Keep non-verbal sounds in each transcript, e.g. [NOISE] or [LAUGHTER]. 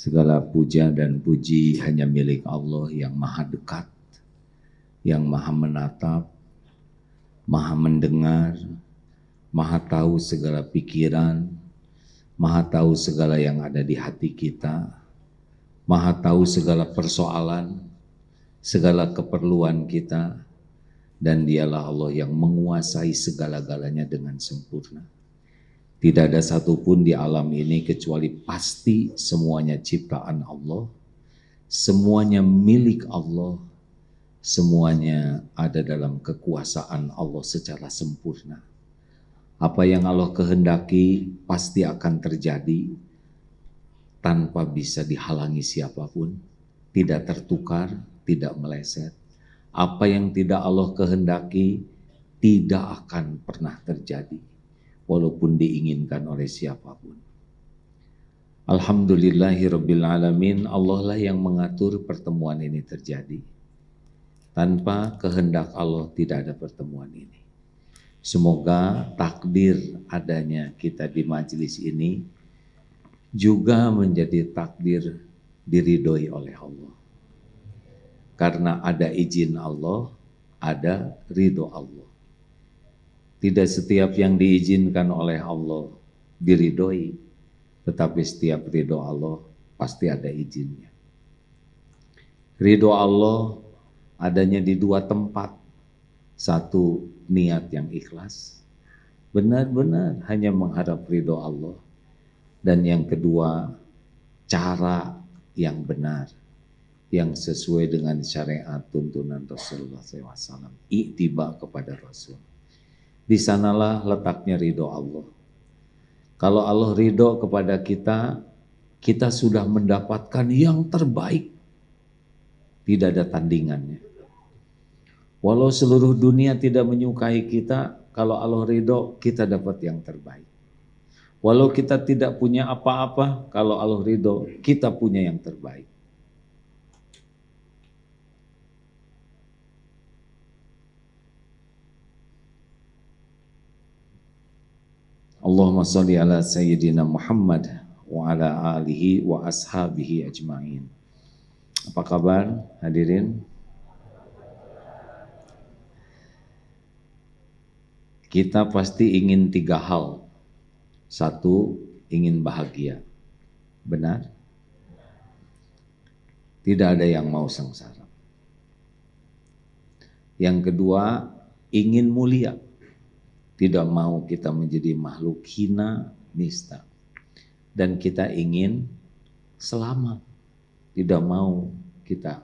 Segala puja dan puji hanya milik Allah yang maha dekat, yang maha menatap, maha mendengar, maha tahu segala pikiran, maha tahu segala yang ada di hati kita, maha tahu segala persoalan, segala keperluan kita, dan dialah Allah yang menguasai segala-galanya dengan sempurna. Tidak ada satupun di alam ini kecuali pasti semuanya ciptaan Allah, semuanya milik Allah, semuanya ada dalam kekuasaan Allah secara sempurna. Apa yang Allah kehendaki pasti akan terjadi tanpa bisa dihalangi siapapun, tidak tertukar, tidak meleset. Apa yang tidak Allah kehendaki tidak akan pernah terjadi walaupun diinginkan oleh siapapun. Alhamdulillahirrabbilalamin, Allah lah yang mengatur pertemuan ini terjadi. Tanpa kehendak Allah tidak ada pertemuan ini. Semoga takdir adanya kita di majelis ini juga menjadi takdir diridhoi oleh Allah. Karena ada izin Allah, ada ridho Allah. Tidak setiap yang diizinkan oleh Allah diridoi, tetapi setiap ridho Allah pasti ada izinnya. Ridho Allah adanya di dua tempat. Satu niat yang ikhlas, benar-benar hanya mengharap ridho Allah. Dan yang kedua, cara yang benar, yang sesuai dengan syariat tuntunan Rasulullah SAW. Iktiba kepada Rasul. Di sanalah letaknya ridho Allah. Kalau Allah ridho kepada kita, kita sudah mendapatkan yang terbaik. Tidak ada tandingannya. Walau seluruh dunia tidak menyukai kita, kalau Allah ridho, kita dapat yang terbaik. Walau kita tidak punya apa-apa, kalau Allah ridho, kita punya yang terbaik. Allahumma salli ala sayyidina Muhammad wa ala alihi wa ashabihi ajmain. Apa kabar hadirin? Kita pasti ingin tiga hal. Satu, ingin bahagia. Benar? Tidak ada yang mau sengsara. Yang kedua, ingin mulia. Tidak mau kita menjadi makhluk hina, nista. Dan kita ingin selamat. Tidak mau kita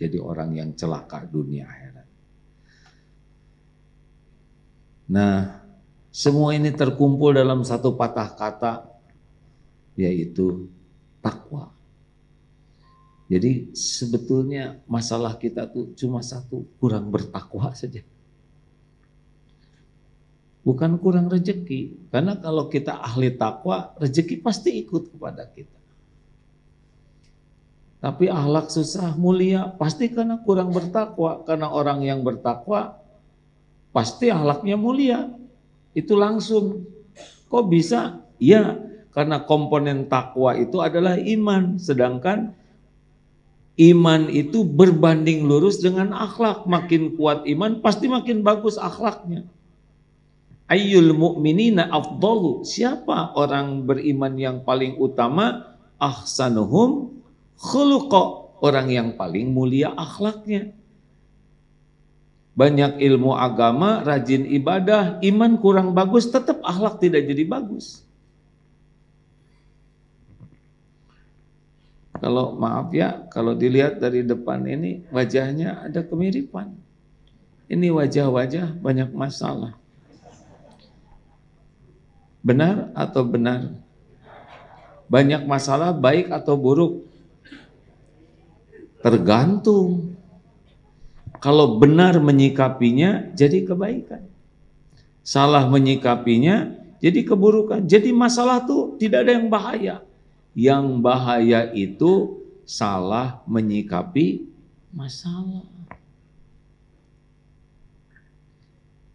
jadi orang yang celaka dunia akhirat. Nah, semua ini terkumpul dalam satu patah kata yaitu takwa. Jadi sebetulnya masalah kita tuh cuma satu, kurang bertakwa saja bukan kurang rezeki Karena kalau kita ahli takwa, rezeki pasti ikut kepada kita. Tapi ahlak susah mulia pasti karena kurang bertakwa. Karena orang yang bertakwa pasti ahlaknya mulia. Itu langsung. Kok bisa? Ya, karena komponen takwa itu adalah iman. Sedangkan iman itu berbanding lurus dengan akhlak. Makin kuat iman pasti makin bagus akhlaknya ayyul mu'minina afdalu siapa orang beriman yang paling utama ahsanuhum khuluqa orang yang paling mulia akhlaknya banyak ilmu agama rajin ibadah iman kurang bagus tetap akhlak tidak jadi bagus kalau maaf ya, kalau dilihat dari depan ini wajahnya ada kemiripan. Ini wajah-wajah banyak masalah. Benar atau benar? Banyak masalah baik atau buruk? Tergantung. Kalau benar menyikapinya jadi kebaikan. Salah menyikapinya jadi keburukan. Jadi masalah tuh tidak ada yang bahaya. Yang bahaya itu salah menyikapi masalah.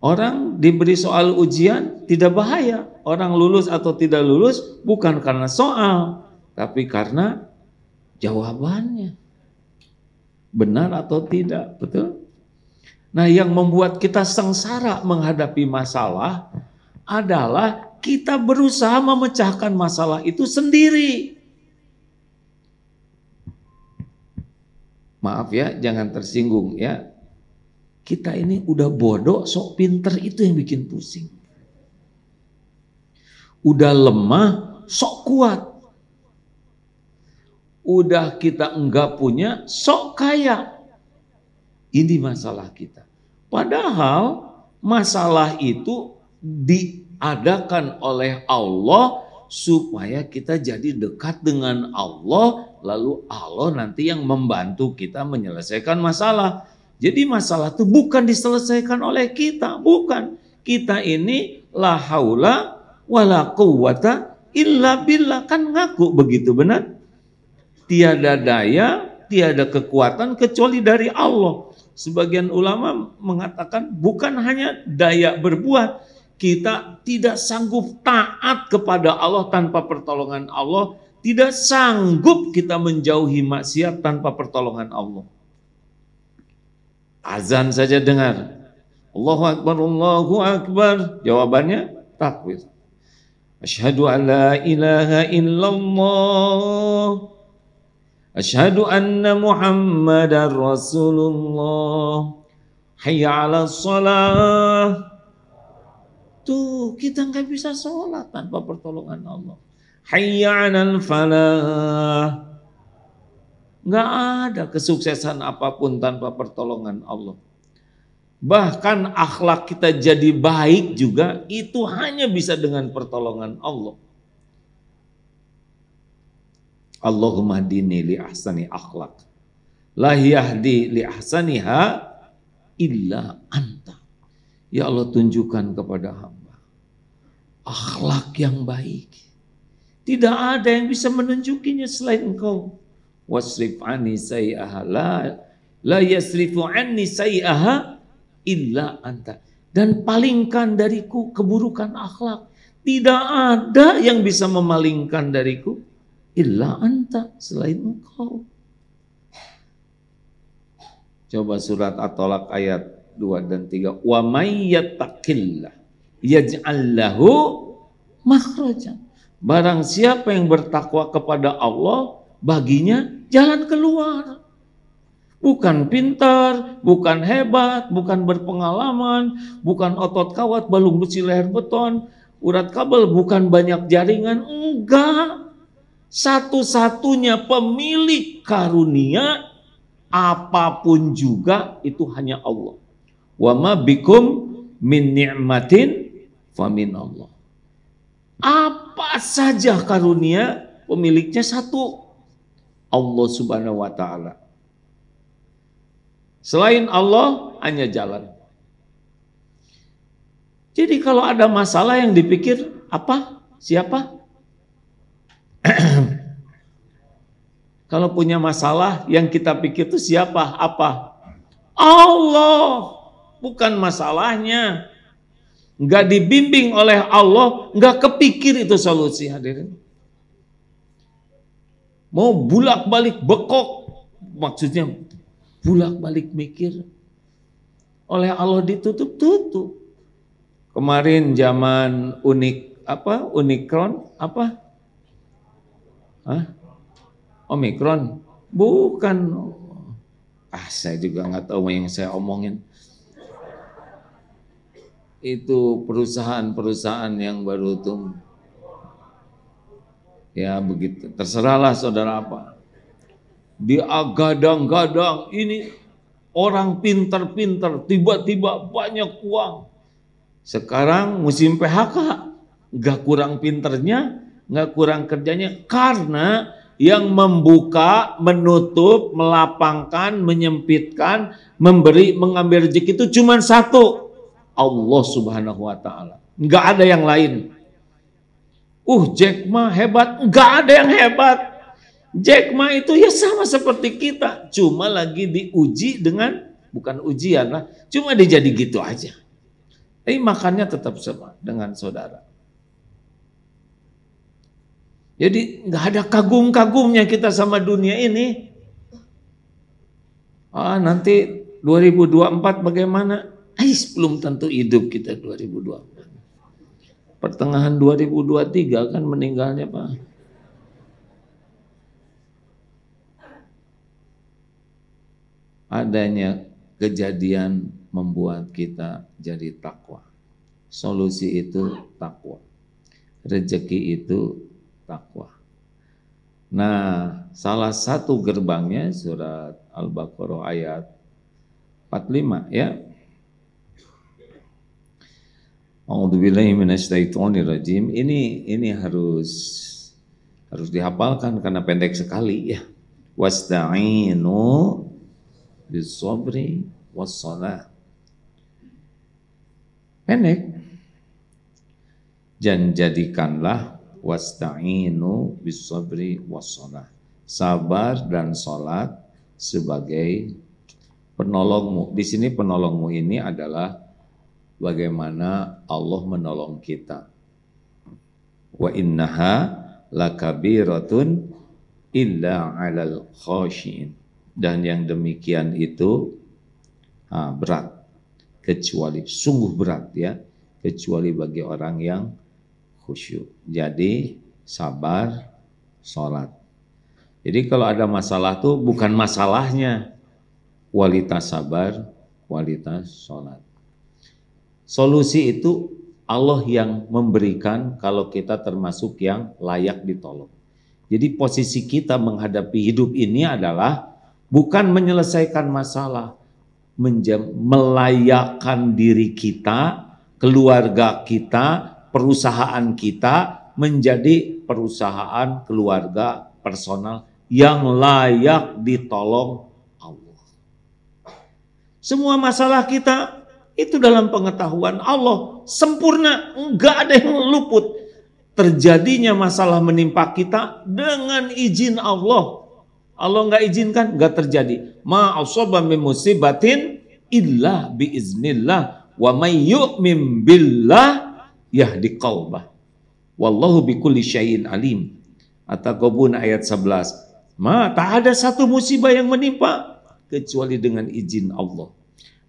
Orang diberi soal ujian tidak bahaya. Orang lulus atau tidak lulus bukan karena soal, tapi karena jawabannya. Benar atau tidak, betul? Nah, yang membuat kita sengsara menghadapi masalah adalah kita berusaha memecahkan masalah itu sendiri. Maaf ya, jangan tersinggung ya kita ini udah bodoh, sok pinter itu yang bikin pusing. Udah lemah, sok kuat. Udah kita enggak punya, sok kaya. Ini masalah kita. Padahal masalah itu diadakan oleh Allah supaya kita jadi dekat dengan Allah lalu Allah nanti yang membantu kita menyelesaikan masalah jadi masalah itu bukan diselesaikan oleh kita, bukan. Kita ini la haula wala quwata illa billah kan ngaku begitu benar? Tiada daya, tiada kekuatan kecuali dari Allah. Sebagian ulama mengatakan bukan hanya daya berbuat, kita tidak sanggup taat kepada Allah tanpa pertolongan Allah, tidak sanggup kita menjauhi maksiat tanpa pertolongan Allah. Azan saja dengar. Allahu Akbar, Allahu Akbar. Jawabannya takbir. Ashadu an la ilaha illallah. Ashadu anna Muhammadar Rasulullah. Hayya 'ala salah. Tuh, kita nggak bisa sholat tanpa pertolongan Allah. Hayya 'alal falah. Nggak ada kesuksesan apapun tanpa pertolongan Allah. Bahkan akhlak kita jadi baik juga itu hanya bisa dengan pertolongan Allah. Allahumma dini li ahsani akhlak. La yahdi li ahsaniha illa anta. Ya Allah tunjukkan kepada hamba akhlak yang baik. Tidak ada yang bisa menunjukinya selain engkau wasrif anni sayyaha la la yasrifu anni sayyaha illa anta dan palingkan dariku keburukan akhlak tidak ada yang bisa memalingkan dariku illa anta selain engkau coba surat at-talaq ayat 2 dan 3 wa may yattaqillah yaj'al lahu makhrajan barang siapa yang bertakwa kepada Allah baginya jalan keluar. Bukan pintar, bukan hebat, bukan berpengalaman, bukan otot kawat, balung besi leher beton, urat kabel, bukan banyak jaringan. Enggak. Satu-satunya pemilik karunia apapun juga itu hanya Allah. Wa ma bikum min ni'matin min Allah. Apa saja karunia pemiliknya satu. Allah Subhanahu wa taala. Selain Allah hanya jalan. Jadi kalau ada masalah yang dipikir apa? Siapa? [CLEARS THROAT] kalau punya masalah yang kita pikir itu siapa? Apa? Allah. Bukan masalahnya. Enggak dibimbing oleh Allah, enggak kepikir itu solusi hadirin mau bulak-balik bekok maksudnya bulak-balik mikir oleh Allah ditutup-tutup kemarin zaman unik apa unikron apa Hah? omikron bukan ah saya juga nggak tahu yang saya omongin itu perusahaan-perusahaan yang baru tumbuh Ya begitu, terserahlah saudara apa. Diagadang-gadang, ini orang pinter-pinter, tiba-tiba banyak uang. Sekarang musim PHK, gak kurang pinternya, gak kurang kerjanya, karena yang membuka, menutup, melapangkan, menyempitkan, memberi, mengambil rezeki itu cuma satu. Allah subhanahu wa ta'ala. Gak ada yang lain uh Jack Ma hebat, nggak ada yang hebat. Jack Ma itu ya sama seperti kita, cuma lagi diuji dengan bukan ujian lah, cuma dijadi gitu aja. Tapi makannya tetap sama dengan saudara. Jadi nggak ada kagum-kagumnya kita sama dunia ini. Ah nanti 2024 bagaimana? Ais eh, belum tentu hidup kita 2024 pertengahan 2023 kan meninggalnya Pak. Adanya kejadian membuat kita jadi takwa. Solusi itu takwa. Rezeki itu takwa. Nah, salah satu gerbangnya surat Al-Baqarah ayat 45 ya rajim Ini ini harus harus dihafalkan karena pendek sekali ya. Wasta'inu bisabri wassalah. Pendek. Dan jadikanlah wasta'inu bisabri wassalah. Sabar dan salat sebagai penolongmu. Di sini penolongmu ini adalah bagaimana Allah menolong kita. Wa innaha lakabiratun illa 'alal khashin. Dan yang demikian itu ha, berat kecuali sungguh berat ya, kecuali bagi orang yang khusyuk. Jadi sabar sholat. Jadi kalau ada masalah tuh bukan masalahnya kualitas sabar, kualitas sholat. Solusi itu Allah yang memberikan kalau kita termasuk yang layak ditolong. Jadi posisi kita menghadapi hidup ini adalah bukan menyelesaikan masalah, melayakkan diri kita, keluarga kita, perusahaan kita menjadi perusahaan keluarga personal yang layak ditolong Allah. Semua masalah kita itu dalam pengetahuan Allah sempurna, nggak ada yang luput. Terjadinya masalah menimpa kita dengan izin Allah. Allah nggak izinkan, nggak terjadi. Ma min musibatin illa biiznillah wa may yu'min billah yahdi qalbah. Wallahu bikulli syai'in alim. at ayat 11. Ma, tak ada satu musibah yang menimpa kecuali dengan izin Allah.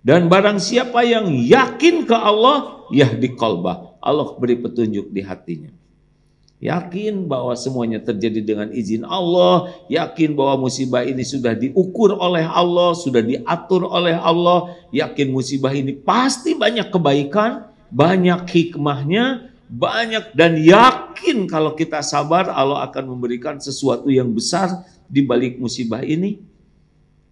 Dan barang siapa yang yakin ke Allah, yah kolbah. Allah beri petunjuk di hatinya. Yakin bahwa semuanya terjadi dengan izin Allah, yakin bahwa musibah ini sudah diukur oleh Allah, sudah diatur oleh Allah, yakin musibah ini pasti banyak kebaikan, banyak hikmahnya, banyak dan yakin kalau kita sabar Allah akan memberikan sesuatu yang besar di balik musibah ini.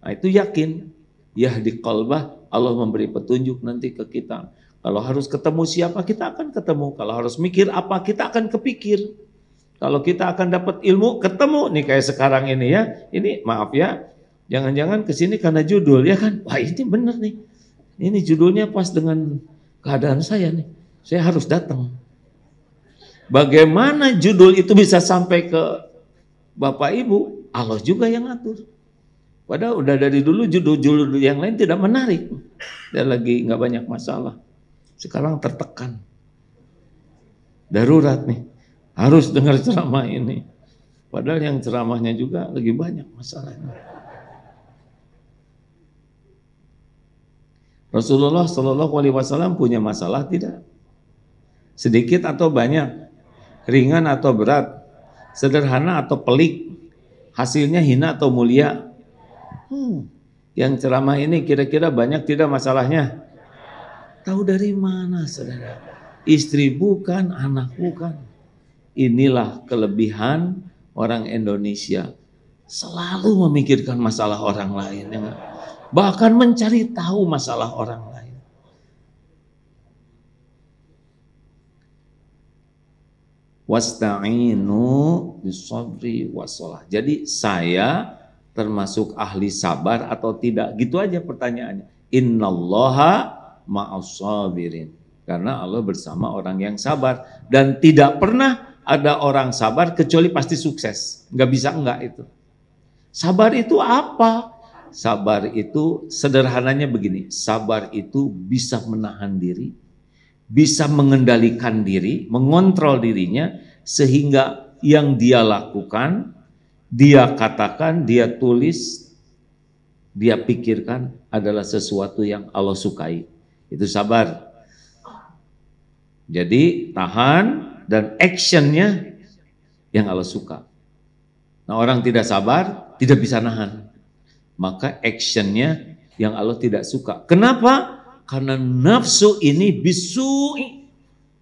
Nah, itu yakin. yah kolbah Allah memberi petunjuk nanti ke kita. Kalau harus ketemu siapa, kita akan ketemu. Kalau harus mikir apa, kita akan kepikir. Kalau kita akan dapat ilmu, ketemu nih kayak sekarang ini ya. Ini maaf ya, jangan-jangan kesini karena judul ya kan. Wah ini bener nih. Ini judulnya pas dengan keadaan saya nih. Saya harus datang. Bagaimana judul itu bisa sampai ke Bapak Ibu? Allah juga yang ngatur. Padahal udah dari dulu judul-judul yang lain tidak menarik. Dia lagi nggak banyak masalah. Sekarang tertekan. Darurat nih. Harus dengar ceramah ini. Padahal yang ceramahnya juga lagi banyak masalahnya. Rasulullah Shallallahu Alaihi Wasallam punya masalah tidak? Sedikit atau banyak? Ringan atau berat? Sederhana atau pelik? Hasilnya hina atau mulia? Hmm, yang ceramah ini kira-kira banyak tidak masalahnya? Tahu dari mana saudara? Istri bukan, anak bukan. Inilah kelebihan orang Indonesia. Selalu memikirkan masalah orang lain. Ya Bahkan mencari tahu masalah orang lain. wasta'inu bisabri wasolah. Jadi saya termasuk ahli sabar atau tidak? Gitu aja pertanyaannya. Innallaha ma'asabirin. Karena Allah bersama orang yang sabar dan tidak pernah ada orang sabar kecuali pasti sukses. Nggak bisa enggak itu. Sabar itu apa? Sabar itu sederhananya begini. Sabar itu bisa menahan diri, bisa mengendalikan diri, mengontrol dirinya sehingga yang dia lakukan dia katakan, dia tulis, dia pikirkan adalah sesuatu yang Allah sukai. Itu sabar. Jadi tahan dan actionnya yang Allah suka. Nah orang tidak sabar, tidak bisa nahan. Maka actionnya yang Allah tidak suka. Kenapa? Karena nafsu ini bisu.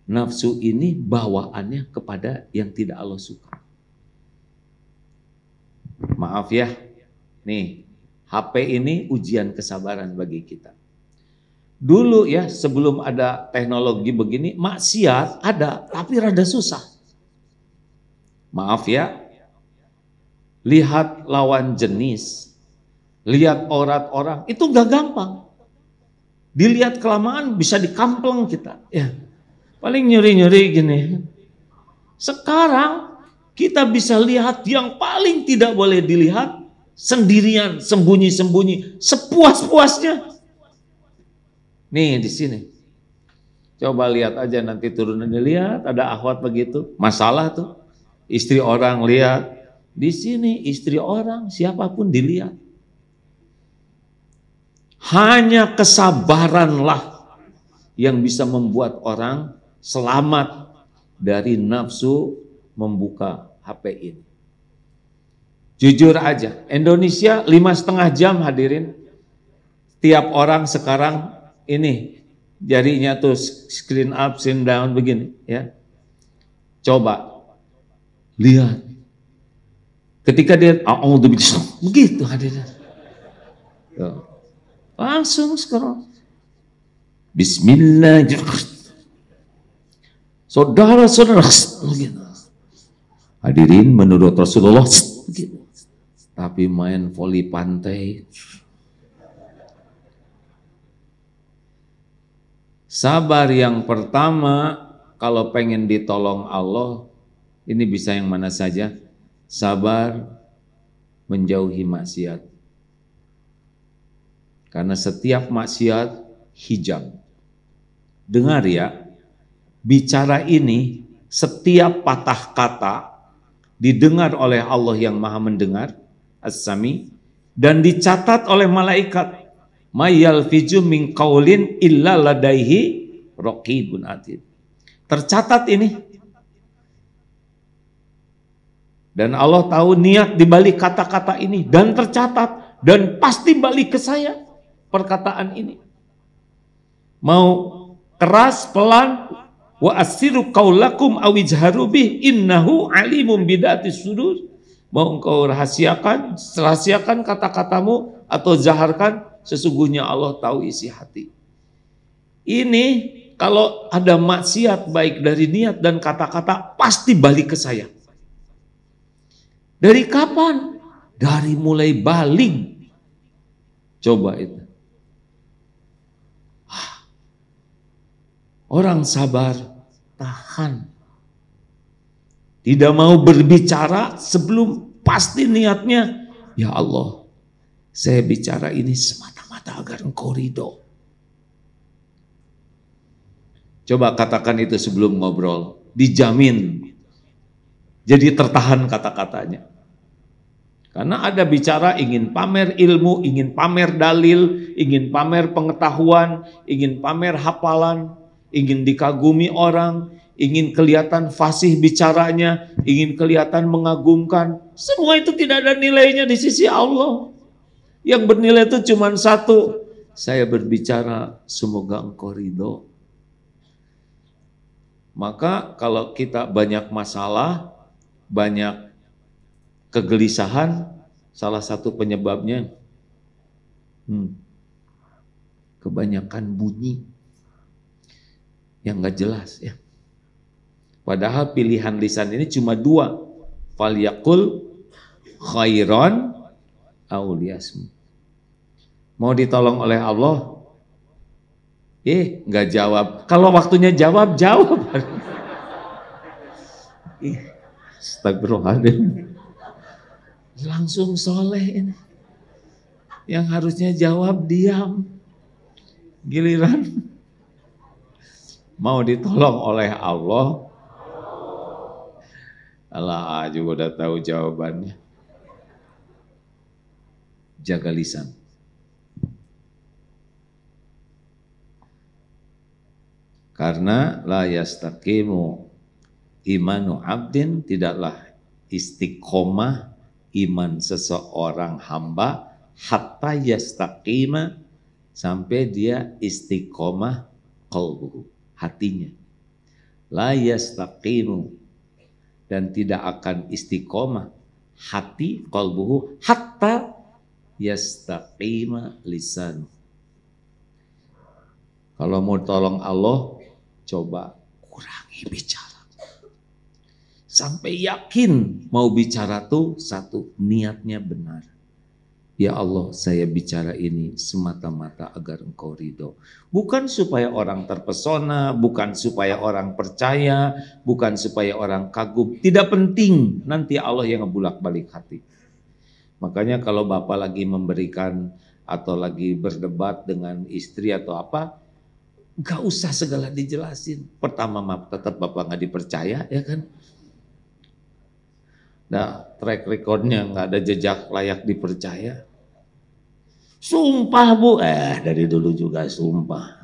Nafsu ini bawaannya kepada yang tidak Allah suka. Maaf ya, nih HP ini ujian kesabaran bagi kita. Dulu ya sebelum ada teknologi begini, maksiat ada tapi rada susah. Maaf ya, lihat lawan jenis, lihat orang orang itu gak gampang. Dilihat kelamaan bisa dikampleng kita. Ya, paling nyuri-nyuri gini. Sekarang kita bisa lihat yang paling tidak boleh dilihat sendirian, sembunyi-sembunyi, sepuas-puasnya. Nih di sini. Coba lihat aja nanti turunannya lihat ada akhwat begitu, masalah tuh. Istri orang lihat, di sini istri orang siapapun dilihat. Hanya kesabaranlah yang bisa membuat orang selamat dari nafsu membuka HP ini. Jujur aja, Indonesia lima setengah jam hadirin, tiap orang sekarang ini jarinya tuh screen up, screen down begini ya. Coba lihat. Ketika dia oh begitu hadirin. Tuh. Langsung sekarang Bismillahirrahmanirrahim. Saudara-saudara, Hadirin menurut Rasulullah tapi main voli pantai. Sabar yang pertama kalau pengen ditolong Allah ini bisa yang mana saja. Sabar menjauhi maksiat. Karena setiap maksiat hijab. Dengar ya, bicara ini setiap patah kata didengar oleh Allah yang Maha Mendengar, As-Sami, dan dicatat oleh malaikat. Mayal fiju min kaulin illa ladaihi bun atid. Tercatat ini. Dan Allah tahu niat di balik kata-kata ini dan tercatat dan pasti balik ke saya perkataan ini. Mau keras, pelan, wa asiru kaulakum awijharubih innahu alimum bidatis sudur mau engkau rahasiakan rahasiakan kata-katamu atau zaharkan sesungguhnya Allah tahu isi hati ini kalau ada maksiat baik dari niat dan kata-kata pasti balik ke saya dari kapan dari mulai baling coba itu ah. Orang sabar tahan. Tidak mau berbicara sebelum pasti niatnya, ya Allah, saya bicara ini semata-mata agar engkau ridho. Coba katakan itu sebelum ngobrol, dijamin jadi tertahan kata-katanya. Karena ada bicara ingin pamer ilmu, ingin pamer dalil, ingin pamer pengetahuan, ingin pamer hafalan, ingin dikagumi orang, ingin kelihatan fasih bicaranya, ingin kelihatan mengagumkan. Semua itu tidak ada nilainya di sisi Allah. Yang bernilai itu cuma satu. Saya berbicara, semoga engkau ridho. Maka kalau kita banyak masalah, banyak kegelisahan, salah satu penyebabnya hmm, kebanyakan bunyi yang nggak jelas ya. Padahal pilihan lisan ini cuma dua. Falyakul khairon auliasmu. Mau ditolong oleh Allah? Eh, nggak jawab. Kalau waktunya jawab, jawab. [LAUGHS] astagfirullahaladzim. Langsung soleh ini. Yang harusnya jawab, diam. Giliran mau ditolong oleh Allah? Allah juga udah tahu jawabannya. Jaga lisan. Karena la yastaqimu imanu abdin tidaklah istiqomah iman seseorang hamba hatta yastaqima sampai dia istiqomah qalbuhu hatinya. La yastaqimu dan tidak akan istiqomah hati kalbu hatta yastaqima lisan. Kalau mau tolong Allah, coba kurangi bicara. Sampai yakin mau bicara tuh satu niatnya benar. Ya Allah, saya bicara ini semata-mata agar engkau ridho. Bukan supaya orang terpesona, bukan supaya orang percaya, bukan supaya orang kagum. Tidak penting, nanti Allah yang ngebulak balik hati. Makanya kalau Bapak lagi memberikan atau lagi berdebat dengan istri atau apa, gak usah segala dijelasin. Pertama, maaf tetap Bapak gak dipercaya, ya kan? Nah, track recordnya hmm. nggak ada jejak layak dipercaya. Sumpah bu, eh dari dulu juga sumpah.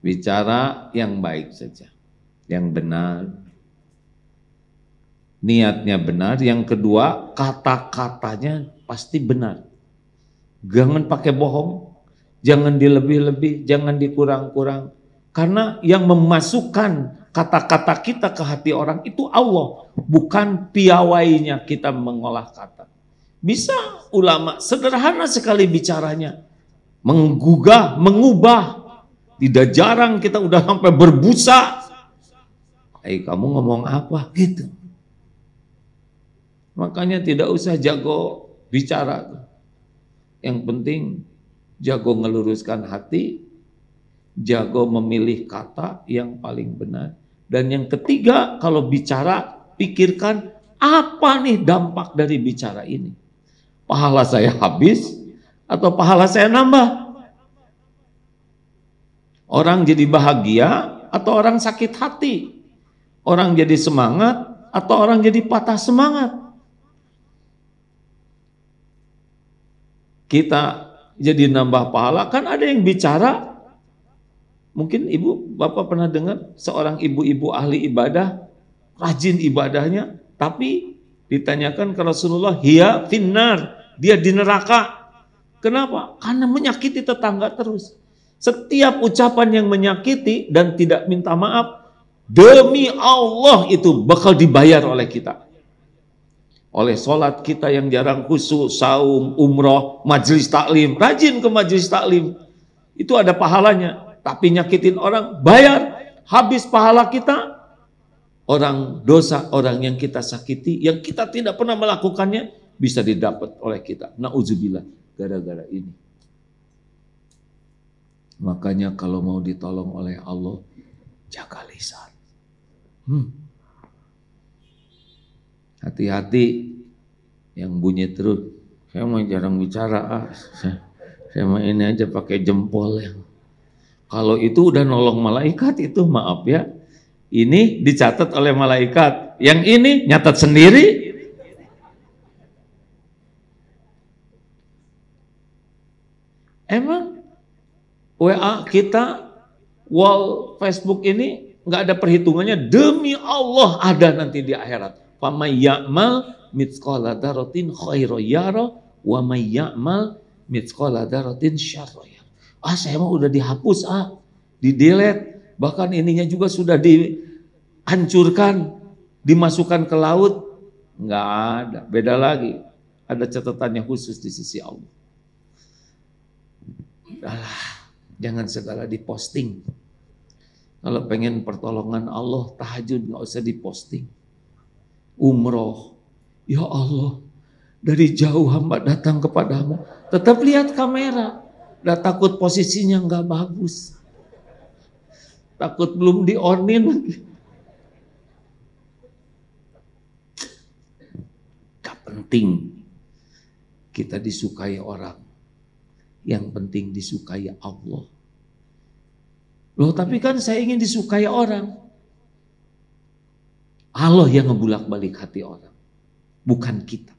Bicara yang baik saja, yang benar. Niatnya benar, yang kedua kata-katanya pasti benar. Jangan pakai bohong, jangan dilebih-lebih, jangan dikurang-kurang. Karena yang memasukkan kata-kata kita ke hati orang itu Allah, bukan piawainya kita mengolah kata. Bisa ulama sederhana sekali bicaranya, menggugah, mengubah. Tidak jarang kita udah sampai berbusa. Eh kamu ngomong apa gitu. Makanya tidak usah jago bicara. Yang penting jago ngeluruskan hati, jago memilih kata yang paling benar dan yang ketiga, kalau bicara, pikirkan apa nih dampak dari bicara ini. Pahala saya habis atau pahala saya nambah? Orang jadi bahagia atau orang sakit hati? Orang jadi semangat atau orang jadi patah semangat? Kita jadi nambah pahala, kan ada yang bicara Mungkin ibu, bapak pernah dengar seorang ibu-ibu ahli ibadah, rajin ibadahnya, tapi ditanyakan ke Rasulullah, hiya finnar, dia di neraka. Kenapa? Karena menyakiti tetangga terus. Setiap ucapan yang menyakiti dan tidak minta maaf, demi Allah itu bakal dibayar oleh kita. Oleh sholat kita yang jarang khusus, saum, umroh, majelis taklim, rajin ke majelis taklim. Itu ada pahalanya tapi nyakitin orang, bayar. Habis pahala kita, orang dosa, orang yang kita sakiti, yang kita tidak pernah melakukannya, bisa didapat oleh kita. Na'udzubillah, gara-gara ini. Makanya kalau mau ditolong oleh Allah, jaga lisan. Hmm. Hati-hati yang bunyi terus. Saya mau jarang bicara. Ah. Saya, saya mau ini aja pakai jempol yang kalau itu udah nolong malaikat itu maaf ya. Ini dicatat oleh malaikat. Yang ini nyatat sendiri. Emang WA kita, wall Facebook ini nggak ada perhitungannya demi Allah ada nanti di akhirat. Pamai mitskola darotin khairoyaro wa mitskola darotin ah saya mah udah dihapus ah, di delete, bahkan ininya juga sudah dihancurkan, dimasukkan ke laut, nggak ada, beda lagi. Ada catatannya khusus di sisi Allah. Udahlah, jangan segala diposting. Kalau pengen pertolongan Allah, tahajud nggak usah diposting. Umroh, ya Allah, dari jauh hamba datang kepadamu. Tetap lihat kamera udah takut posisinya nggak bagus. Takut belum dionin Gak penting kita disukai orang. Yang penting disukai Allah. Loh tapi kan saya ingin disukai orang. Allah yang ngebulak balik hati orang. Bukan kita.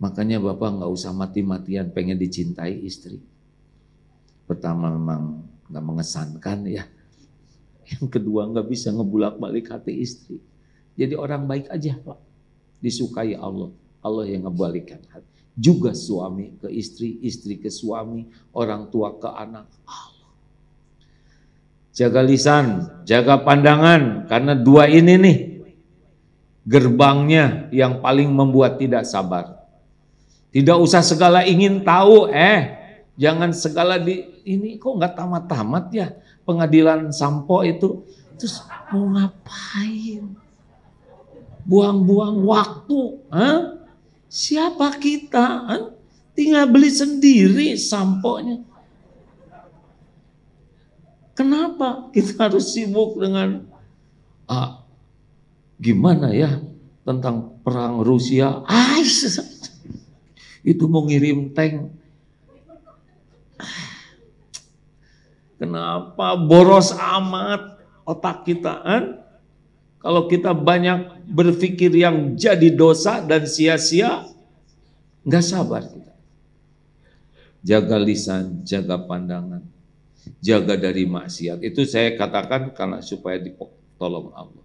Makanya Bapak nggak usah mati-matian pengen dicintai istri. Pertama memang nggak mengesankan ya. Yang kedua nggak bisa ngebulak balik hati istri. Jadi orang baik aja Pak. Disukai Allah. Allah yang ngebalikan hati. Juga suami ke istri, istri ke suami, orang tua ke anak. Allah. Jaga lisan, jaga pandangan. Karena dua ini nih gerbangnya yang paling membuat tidak sabar tidak usah segala ingin tahu, eh. Jangan segala di ini kok nggak tamat-tamat ya pengadilan sampo itu. Terus mau ngapain? Buang-buang waktu, Hah? Eh? Siapa kita? Eh? Tinggal beli sendiri samponya. Kenapa kita [LAUGHS] harus sibuk dengan ah, gimana ya tentang perang Rusia? Ah, itu mau ngirim tank. Kenapa boros amat otak kita? kitaan? Kalau kita banyak berpikir yang jadi dosa dan sia-sia, nggak sabar kita. Jaga lisan, jaga pandangan, jaga dari maksiat. Itu saya katakan karena supaya ditolong Allah.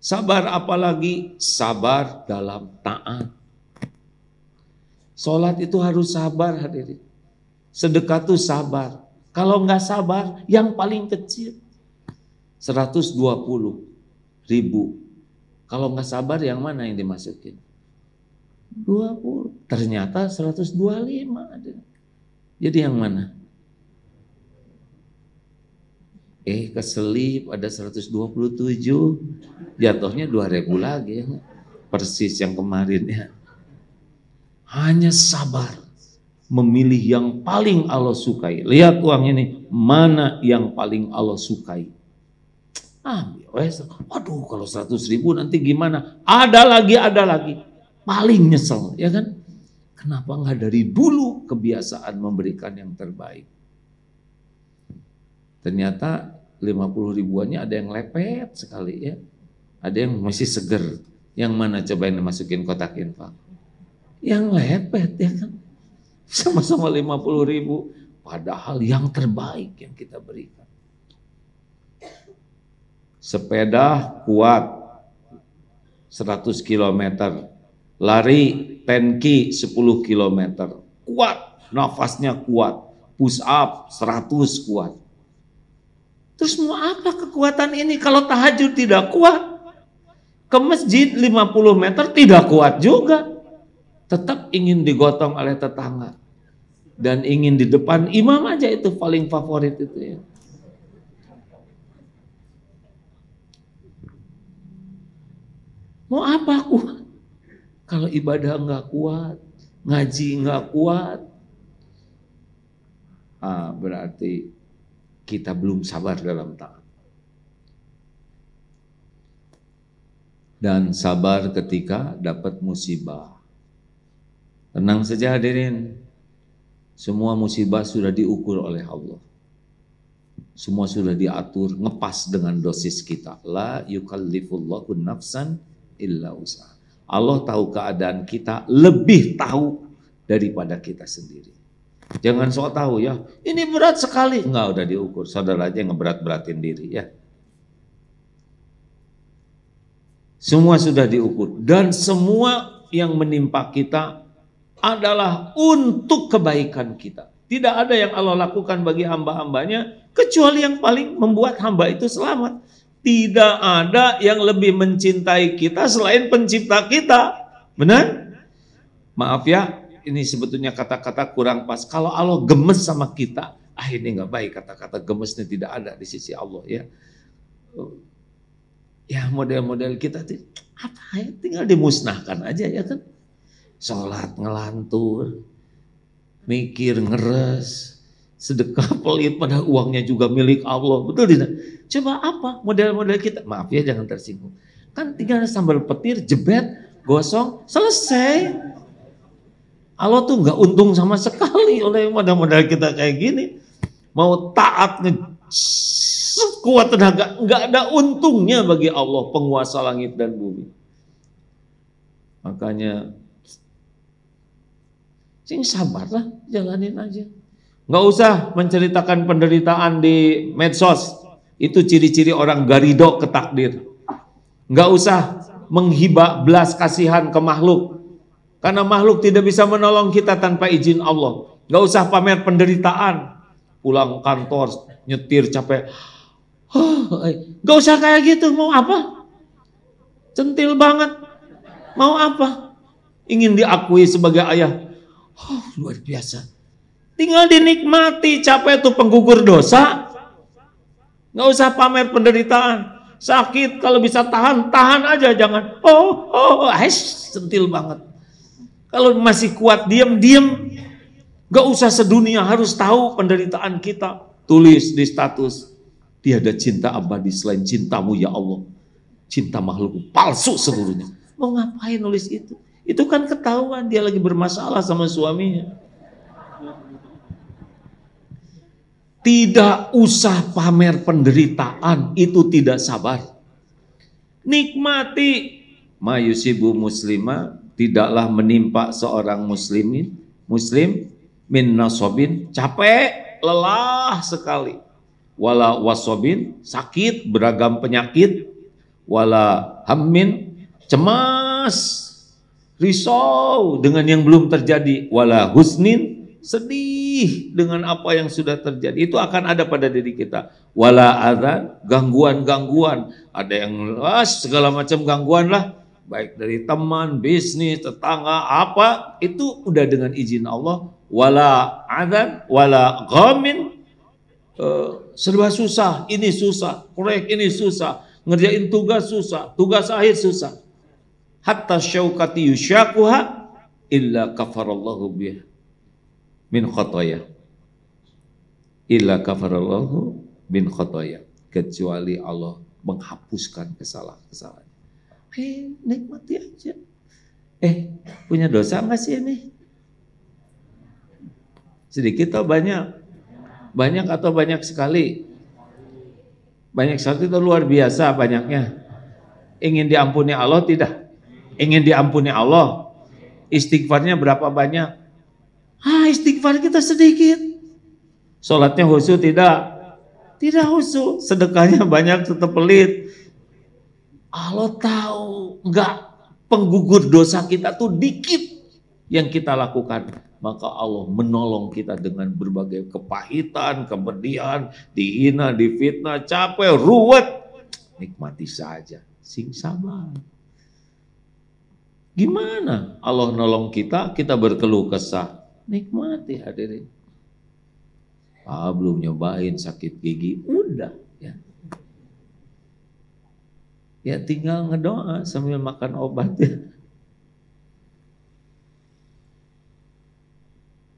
Sabar apalagi sabar dalam taat. Sholat itu harus sabar hadirin. Sedekah itu sabar. Kalau nggak sabar, yang paling kecil 120 ribu. Kalau nggak sabar, yang mana yang dimasukin? 20. Ternyata 125 ada. Jadi yang mana? Eh keselip ada 127 jatuhnya 2000 lagi Persis yang kemarin ya hanya sabar memilih yang paling Allah sukai. Lihat uang ini, mana yang paling Allah sukai. Ambil, waduh kalau 100 ribu nanti gimana? Ada lagi, ada lagi. Paling nyesel, ya kan? Kenapa nggak dari dulu kebiasaan memberikan yang terbaik? Ternyata 50 ribuannya ada yang lepet sekali ya. Ada yang masih seger. Yang mana cobain yang dimasukin kotak infak? yang lepet ya kan sama-sama 50 ribu padahal yang terbaik yang kita berikan sepeda kuat 100 km lari tenki sepuluh 10 km kuat nafasnya kuat push up 100 kuat terus mau apa kekuatan ini kalau tahajud tidak kuat ke masjid 50 meter tidak kuat juga tetap ingin digotong oleh tetangga dan ingin di depan imam aja itu paling favorit itu ya. Mau apa aku? Kalau ibadah nggak kuat, ngaji nggak kuat, ah, berarti kita belum sabar dalam taat. Dan sabar ketika dapat musibah Tenang saja hadirin. Semua musibah sudah diukur oleh Allah. Semua sudah diatur, ngepas dengan dosis kita. La yukallifullahu nafsan illa usaha. Allah tahu keadaan kita lebih tahu daripada kita sendiri. Jangan sok tahu ya, ini berat sekali. Enggak udah diukur, saudara aja ngeberat-beratin diri ya. Semua sudah diukur dan semua yang menimpa kita adalah untuk kebaikan kita. Tidak ada yang Allah lakukan bagi hamba-hambanya kecuali yang paling membuat hamba itu selamat. Tidak ada yang lebih mencintai kita selain pencipta kita. Benar? Maaf ya, ini sebetulnya kata-kata kurang pas. Kalau Allah gemes sama kita, ah ini nggak baik kata-kata gemesnya tidak ada di sisi Allah ya. Ya model-model kita apa ya tinggal dimusnahkan aja ya kan sholat ngelantur, mikir ngeres, sedekah pelit pada uangnya juga milik Allah. Betul tidak? Coba apa model-model kita? Maaf ya jangan tersinggung. Kan tinggal sambal petir, jebet, gosong, selesai. Allah tuh nggak untung sama sekali oleh model-model kita kayak gini. Mau taat kuat tenaga, nggak ada untungnya bagi Allah penguasa langit dan bumi. Makanya Sing sabarlah, jalanin aja. Nggak usah menceritakan penderitaan di medsos. Itu ciri-ciri orang garido ke takdir. Nggak usah menghibah belas kasihan ke makhluk. Karena makhluk tidak bisa menolong kita tanpa izin Allah. Nggak usah pamer penderitaan. Pulang kantor, nyetir capek. Gak eh, nggak usah kayak gitu. Mau apa? Centil banget. Mau apa? Ingin diakui sebagai ayah. Oh, luar biasa. Tinggal dinikmati capek itu penggugur dosa. Nggak usah pamer penderitaan. Sakit kalau bisa tahan, tahan aja jangan. Oh, oh, es oh, sentil banget. Kalau masih kuat diam-diam, nggak usah sedunia harus tahu penderitaan kita. Tulis di status, tiada cinta abadi selain cintamu ya Allah. Cinta makhluk palsu seluruhnya. Mau ngapain nulis itu? Itu kan ketahuan dia lagi bermasalah sama suaminya. Tidak usah pamer penderitaan, itu tidak sabar. Nikmati mayusibu muslima tidaklah menimpa seorang muslimin muslim min nasobin capek lelah sekali wala wasobin sakit beragam penyakit wala hammin cemas risau dengan yang belum terjadi wala husnin sedih dengan apa yang sudah terjadi itu akan ada pada diri kita wala adzan gangguan-gangguan ada yang ah, segala macam gangguan lah baik dari teman, bisnis, tetangga, apa itu udah dengan izin Allah wala adzan wala ghamin uh, serba susah, ini susah, proyek ini susah, ngerjain tugas susah, tugas akhir susah hatta syaukati yusyakuha illa kafarallahu biha min khotoya illa kafarallahu bin khotoya kecuali Allah menghapuskan kesalahan-kesalahan. Eh, nikmati aja. Eh, punya dosa nggak sih ini? Sedikit atau banyak? Banyak atau banyak sekali? Banyak sekali itu luar biasa banyaknya. Ingin diampuni Allah tidak? Ingin diampuni Allah, istighfarnya berapa banyak? Ah, istighfar kita sedikit. Sholatnya khusyuk tidak? Tidak khusyuk. Sedekahnya [LAUGHS] banyak tetap pelit. Allah tahu enggak penggugur dosa kita tuh dikit yang kita lakukan maka Allah menolong kita dengan berbagai kepahitan, kemudian dihina, difitnah, capek, ruwet. Nikmati saja, sing sabar. Gimana Allah nolong kita, kita berkeluh kesah. Nikmati hadirin. Ah, belum nyobain sakit gigi, udah ya. Ya tinggal ngedoa sambil makan obat. [LAUGHS]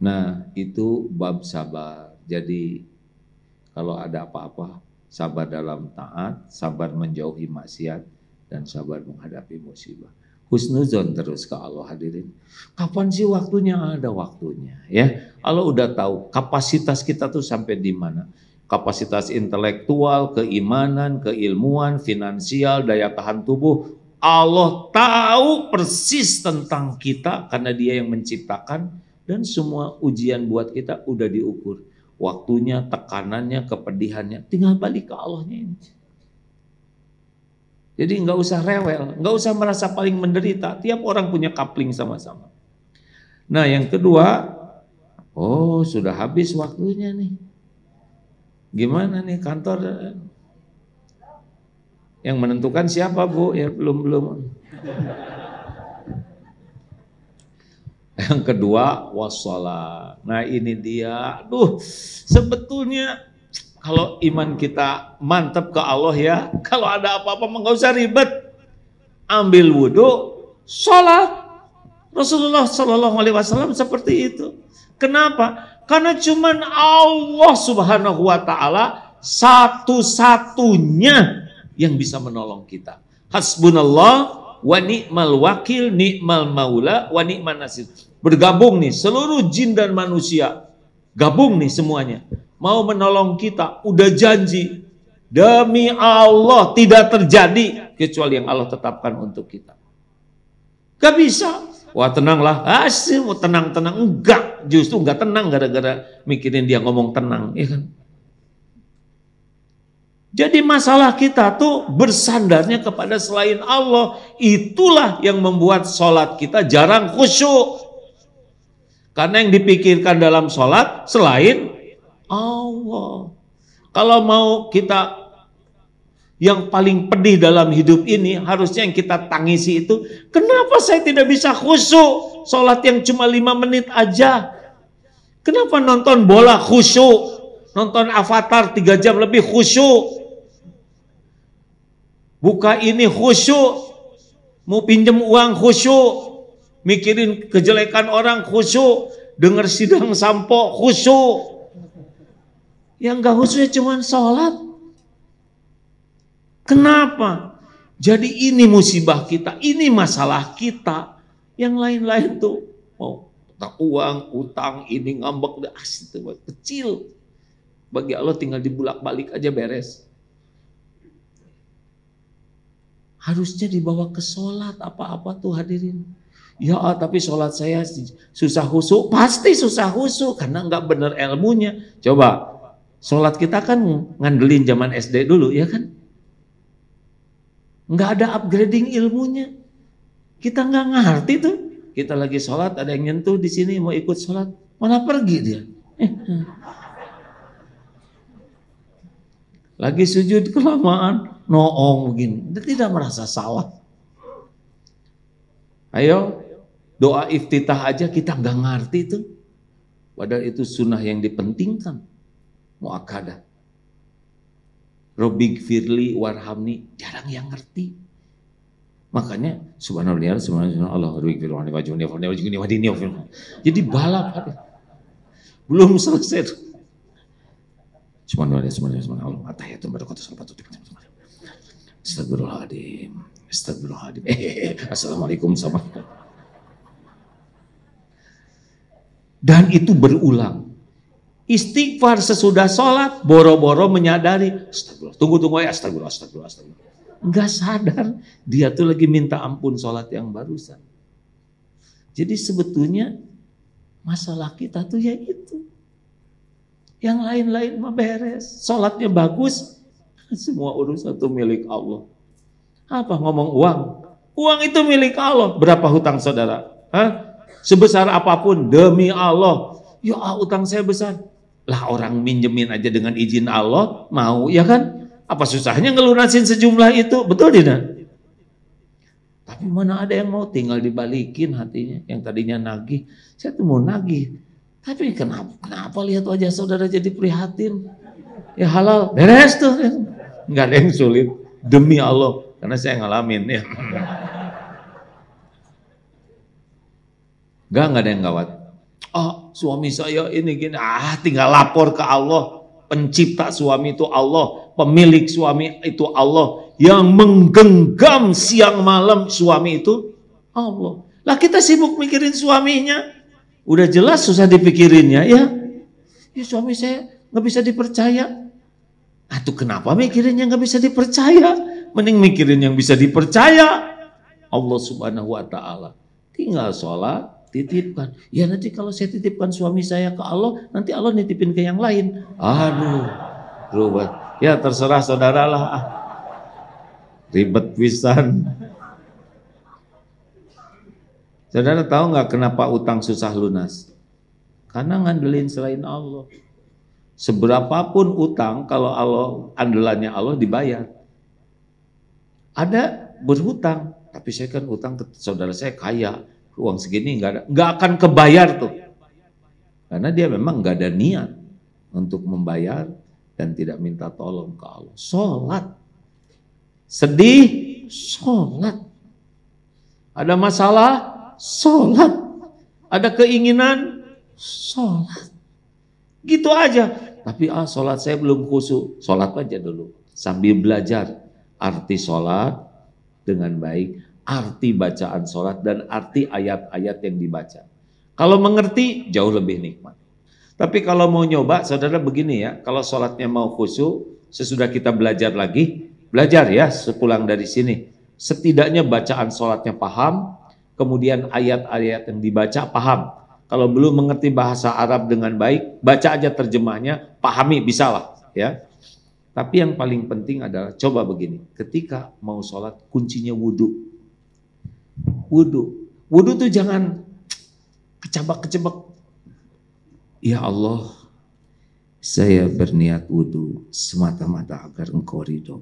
Nah, itu bab sabar. Jadi kalau ada apa-apa, sabar dalam taat, sabar menjauhi maksiat dan sabar menghadapi musibah husnuzon terus ke Allah hadirin. Kapan sih waktunya? Ada waktunya ya. Allah udah tahu kapasitas kita tuh sampai di mana. Kapasitas intelektual, keimanan, keilmuan, finansial, daya tahan tubuh. Allah tahu persis tentang kita karena dia yang menciptakan dan semua ujian buat kita udah diukur. Waktunya, tekanannya, kepedihannya. Tinggal balik ke Allahnya ini. Jadi nggak usah rewel, nggak usah merasa paling menderita. Tiap orang punya kapling sama-sama. Nah yang kedua, oh sudah habis waktunya nih. Gimana nih kantor? Yang menentukan siapa bu? Ya belum belum. Yang kedua wassalam. Nah ini dia. Duh sebetulnya kalau iman kita mantap ke Allah ya, [LAUGHS] kalau ada apa-apa nggak usah ribet. Ambil wudhu, sholat. Rasulullah Shallallahu Alaihi Wasallam seperti itu. Kenapa? Karena cuman Allah Subhanahu Wa Taala satu-satunya yang bisa menolong kita. Hasbunallah wa ni'mal wakil ni'mal maula wa ni'man nasir. Bergabung nih seluruh jin dan manusia. Gabung nih semuanya mau menolong kita, udah janji. Demi Allah tidak terjadi kecuali yang Allah tetapkan untuk kita. Gak bisa. Wah tenanglah, asyik ah, mau tenang-tenang. Enggak, justru enggak tenang gara-gara mikirin dia ngomong tenang. Ya kan? Jadi masalah kita tuh bersandarnya kepada selain Allah. Itulah yang membuat sholat kita jarang khusyuk. Karena yang dipikirkan dalam sholat selain Allah. Kalau mau kita yang paling pedih dalam hidup ini harusnya yang kita tangisi itu kenapa saya tidak bisa khusyuk sholat yang cuma lima menit aja kenapa nonton bola khusyuk nonton avatar tiga jam lebih khusyuk buka ini khusyuk mau pinjam uang khusyuk mikirin kejelekan orang khusyuk Dengar sidang sampo khusyuk yang gak khususnya cuman sholat. Kenapa? Jadi ini musibah kita, ini masalah kita. Yang lain-lain tuh mau oh, uang, utang, ini ngambek, dah itu kecil. Bagi Allah tinggal dibulak-balik aja beres. Harusnya dibawa ke sholat apa-apa tuh hadirin. Ya tapi sholat saya susah husuk. Pasti susah husuk karena nggak benar ilmunya. Coba Sholat kita kan ngandelin zaman SD dulu, ya kan? Nggak ada upgrading ilmunya. Kita nggak ngerti tuh. Kita lagi sholat, ada yang nyentuh di sini mau ikut sholat. Mana pergi dia? Eh. Lagi sujud kelamaan, noong begini. Dia tidak merasa salah. Ayo, doa iftitah aja kita nggak ngerti tuh. Padahal itu sunnah yang dipentingkan muakada. Robig Firli Warhamni jarang yang ngerti. Makanya subhanallah subhanallah Allah Robig Jadi balap belum selesai. Subhanallah subhanallah subhanallah Allah atahiyatu barakatuh salatu Astagfirullahaladzim. Astagfirullahaladzim. Eh, eh, eh assalamualaikum sama. Dan itu berulang. Istighfar sesudah sholat, boro-boro menyadari, astagfirullah, tunggu-tunggu ya, astagfirullah, astagfirullah, astagfirullah. Nggak sadar, dia tuh lagi minta ampun sholat yang barusan. Jadi sebetulnya masalah kita tuh ya itu. Yang lain-lain mah beres. Sholatnya bagus, [LAUGHS] semua urusan tuh milik Allah. Apa ngomong uang? Uang itu milik Allah. Berapa hutang saudara? Hah? Sebesar apapun demi Allah. Ya utang saya besar. Lah orang minjemin aja dengan izin Allah mau ya kan? Apa susahnya ngelunasin sejumlah itu? Betul tidak? Tapi mana ada yang mau tinggal dibalikin hatinya yang tadinya nagih. Saya tuh mau nagih. Tapi kenapa kenapa lihat wajah saudara jadi prihatin? Ya halal, beres tuh. Enggak ada yang sulit. Demi Allah, karena saya ngalamin ya. Enggak, enggak ada yang gawat. Oh, suami saya ini gini ah tinggal lapor ke Allah pencipta suami itu Allah pemilik suami itu Allah yang menggenggam siang malam suami itu Allah lah kita sibuk mikirin suaminya udah jelas susah dipikirinnya ya ya suami saya nggak bisa dipercaya atau kenapa mikirin yang nggak bisa dipercaya? Mending mikirin yang bisa dipercaya. Allah Subhanahu wa taala. Tinggal sholat, titipkan. Ya nanti kalau saya titipkan suami saya ke Allah, nanti Allah nitipin ke yang lain. Aduh, ruwet. Ya terserah saudara lah. Ah. Ribet pisan. Saudara tahu nggak kenapa utang susah lunas? Karena ngandelin selain Allah. Seberapapun utang kalau Allah andalannya Allah dibayar. Ada berhutang, tapi saya kan utang ke saudara saya kaya uang segini nggak ada, nggak akan kebayar tuh. Karena dia memang nggak ada niat untuk membayar dan tidak minta tolong ke Allah. Sholat. Sedih, sholat. Ada masalah, sholat. Ada keinginan, sholat. Gitu aja. Tapi ah sholat saya belum khusyuk. Sholat aja dulu. Sambil belajar arti sholat dengan baik arti bacaan sholat dan arti ayat-ayat yang dibaca. Kalau mengerti jauh lebih nikmat. Tapi kalau mau nyoba saudara begini ya, kalau sholatnya mau khusyuk, sesudah kita belajar lagi, belajar ya sepulang dari sini. Setidaknya bacaan sholatnya paham, kemudian ayat-ayat yang dibaca paham. Kalau belum mengerti bahasa Arab dengan baik, baca aja terjemahnya, pahami, bisalah ya. Tapi yang paling penting adalah coba begini, ketika mau sholat kuncinya wudhu wudhu. Wudhu tuh jangan kecebak-kecebak. Ya Allah, saya berniat wudhu semata-mata agar engkau ridho.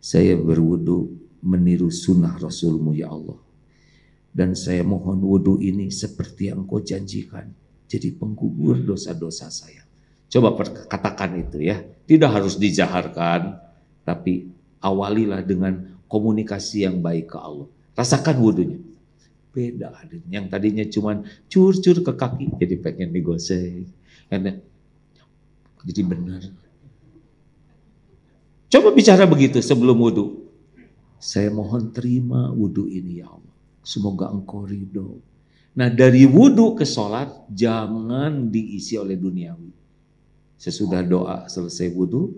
Saya berwudhu meniru sunnah Rasulmu ya Allah. Dan saya mohon wudhu ini seperti yang engkau janjikan. Jadi penggugur dosa-dosa saya. Coba katakan itu ya. Tidak harus dijaharkan. Tapi awalilah dengan komunikasi yang baik ke Allah Rasakan wudhunya. Beda yang tadinya cuman cur-cur ke kaki jadi pengen digosek. karena ya? Jadi benar. Coba bicara begitu sebelum wudhu. Saya mohon terima wudhu ini ya Allah. Semoga engkau ridho. Nah dari wudhu ke sholat jangan diisi oleh duniawi. Sesudah doa selesai wudhu,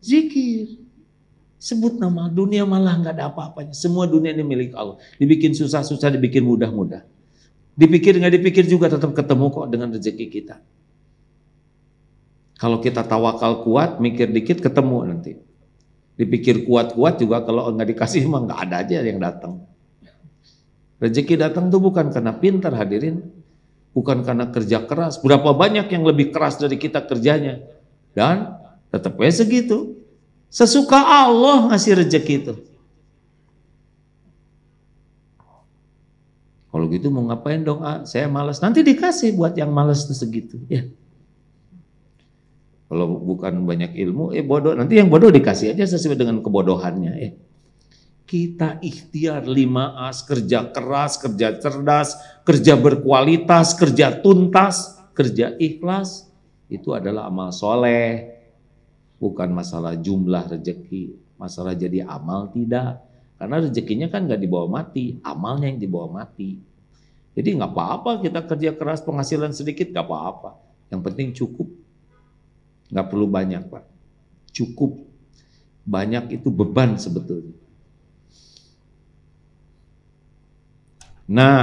zikir. Sebut nama, dunia malah nggak ada apa-apanya. Semua dunia ini milik Allah. Dibikin susah-susah, dibikin mudah-mudah. Dipikir nggak dipikir juga tetap ketemu kok dengan rezeki kita. Kalau kita tawakal kuat, mikir dikit ketemu nanti. Dipikir kuat-kuat juga kalau nggak dikasih emang nggak ada aja yang datang. Rezeki datang tuh bukan karena pintar hadirin, bukan karena kerja keras. Berapa banyak yang lebih keras dari kita kerjanya dan tetap segitu. Sesuka Allah ngasih rezeki itu. Kalau gitu mau ngapain doa? Ah, saya malas. Nanti dikasih buat yang malas tuh segitu. Ya. Kalau bukan banyak ilmu, eh bodoh. Nanti yang bodoh dikasih aja sesuai dengan kebodohannya. Eh. Kita ikhtiar lima as, kerja keras, kerja cerdas, kerja berkualitas, kerja tuntas, kerja ikhlas. Itu adalah amal soleh bukan masalah jumlah rezeki, masalah jadi amal tidak. Karena rezekinya kan nggak dibawa mati, amalnya yang dibawa mati. Jadi nggak apa-apa kita kerja keras penghasilan sedikit nggak apa-apa. Yang penting cukup, nggak perlu banyak pak. Cukup banyak itu beban sebetulnya. Nah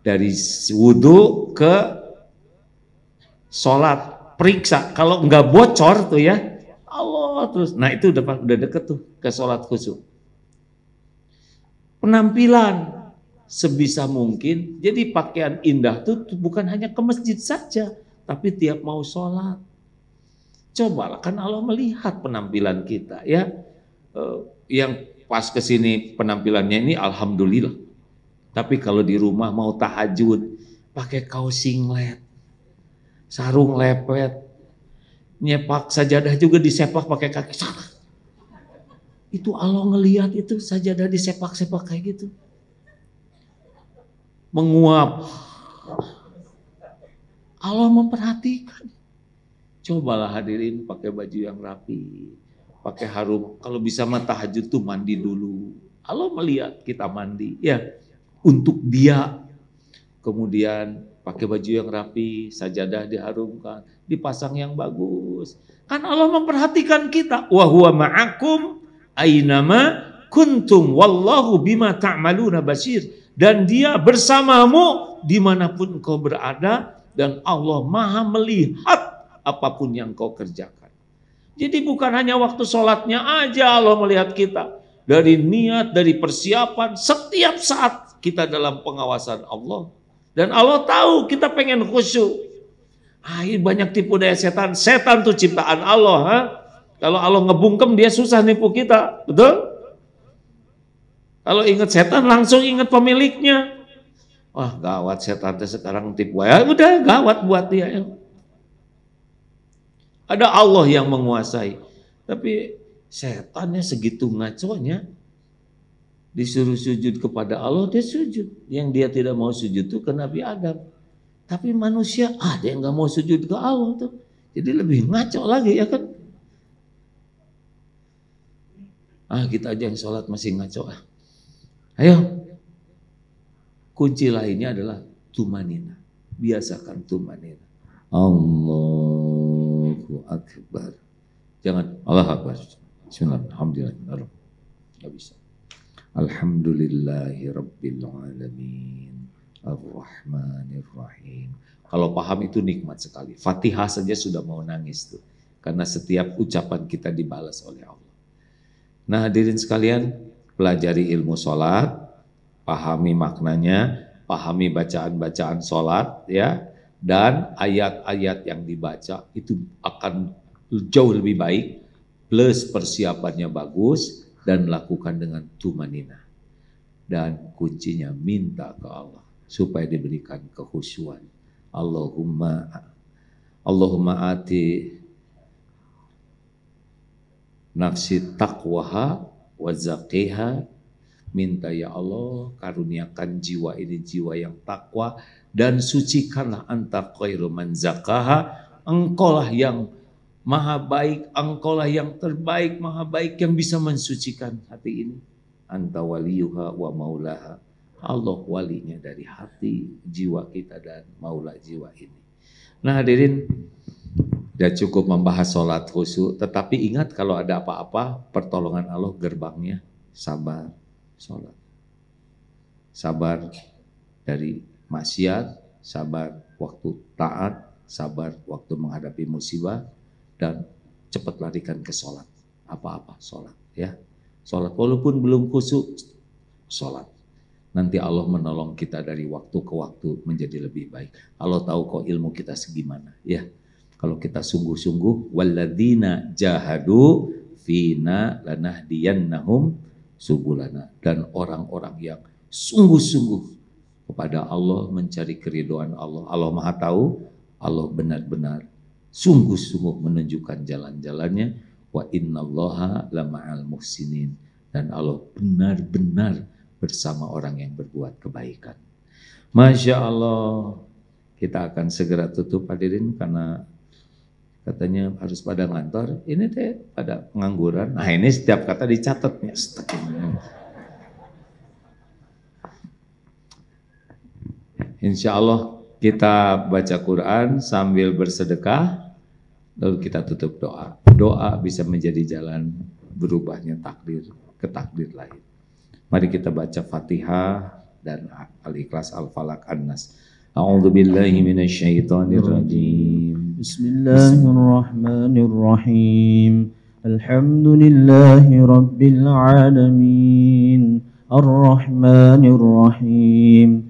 dari wudhu ke sholat periksa kalau nggak bocor tuh ya Allah terus. Nah itu udah, udah deket tuh ke sholat khusyuk. Penampilan sebisa mungkin. Jadi pakaian indah tuh bukan hanya ke masjid saja, tapi tiap mau sholat. Cobalah kan Allah melihat penampilan kita ya. Eh, yang pas ke sini penampilannya ini alhamdulillah. Tapi kalau di rumah mau tahajud pakai kaos singlet, sarung lepet, nyepak sajadah juga disepak pakai kaki. Itu Allah ngeliat itu sajadah disepak-sepak kayak gitu. Menguap. Allah memperhatikan. Cobalah hadirin pakai baju yang rapi, pakai harum. Kalau bisa matahajud tuh mandi dulu. Allah melihat kita mandi ya untuk dia. Kemudian pakai baju yang rapi, sajadah diharumkan, dipasang yang bagus. Kan Allah memperhatikan kita. Wa huwa ma'akum ainama kuntum wallahu bima ta'maluna basir. Dan dia bersamamu dimanapun kau berada dan Allah maha melihat apapun yang kau kerjakan. Jadi bukan hanya waktu sholatnya aja Allah melihat kita. Dari niat, dari persiapan, setiap saat kita dalam pengawasan Allah dan Allah tahu kita pengen khusyuk. Ah, banyak tipu daya setan. Setan tuh ciptaan Allah. Ha? Kalau Allah ngebungkem dia susah nipu kita. Betul? Kalau ingat setan langsung ingat pemiliknya. Wah gawat setan sekarang tipu. Ya udah gawat buat dia. Ya. Ada Allah yang menguasai. Tapi setannya segitu ngaconya disuruh sujud kepada Allah dia sujud yang dia tidak mau sujud tuh ke Nabi Adam tapi manusia ada ah, yang nggak mau sujud ke Allah tuh jadi lebih ngaco lagi ya kan ah kita aja yang sholat masih ngaco ah ayo kunci lainnya adalah tumanina biasakan tumanina Allahu akbar jangan Allah akbar Bismillah Alhamdulillah nggak bisa Alhamdulillahi Rabbil Alamin ar Kalau paham itu nikmat sekali Fatihah saja sudah mau nangis tuh Karena setiap ucapan kita dibalas oleh Allah Nah hadirin sekalian Pelajari ilmu sholat Pahami maknanya Pahami bacaan-bacaan sholat ya Dan ayat-ayat yang dibaca Itu akan jauh lebih baik Plus persiapannya bagus dan lakukan dengan tumanina. Dan kuncinya minta ke Allah supaya diberikan kehusuan. Allahumma Allahumma ati nafsi taqwaha wa zaqiha minta ya Allah karuniakan jiwa ini jiwa yang takwa dan sucikanlah anta khairu man zakaha lah yang Maha baik, engkaulah yang terbaik, maha baik yang bisa mensucikan hati ini. Anta waliyuha wa maulaha. Allah walinya dari hati, jiwa kita dan maulah jiwa ini. Nah hadirin, sudah cukup membahas sholat khusyuk. Tetapi ingat kalau ada apa-apa, pertolongan Allah gerbangnya sabar sholat. Sabar dari maksiat, sabar waktu taat, sabar waktu menghadapi musibah, dan cepat larikan ke sholat. Apa-apa sholat ya. Sholat walaupun belum khusyuk, sholat. Nanti Allah menolong kita dari waktu ke waktu menjadi lebih baik. Allah tahu kok ilmu kita segimana ya. Kalau kita sungguh-sungguh waladina jahadu fina lanahdiyannahum subulana dan orang-orang yang sungguh-sungguh kepada Allah mencari keriduan Allah. Allah Maha tahu, Allah benar-benar sungguh-sungguh menunjukkan jalan-jalannya wa innallaha lama'al muhsinin dan Allah benar-benar bersama orang yang berbuat kebaikan. Masya Allah, kita akan segera tutup hadirin karena katanya harus pada ngantor. Ini teh pada pengangguran. Nah ini setiap kata dicatat. Ya, Insya Allah kita baca Quran sambil bersedekah, lalu kita tutup doa. Doa bisa menjadi jalan berubahnya takdir ke takdir lain. Mari kita baca Fatihah dan Al-Ikhlas al Falak An-Nas. A'udzu billahi minasyaitonir rajim. Bismillahirrahmanirrahim. Alhamdulillahi rabbil alamin. Ar-Rahmanir Rahim.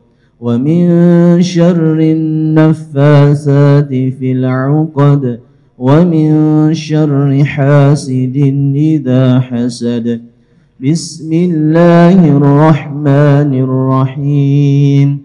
ومن شر النفاسات في العقد ومن شر حاسد إذا حسد بسم الله الرحمن الرحيم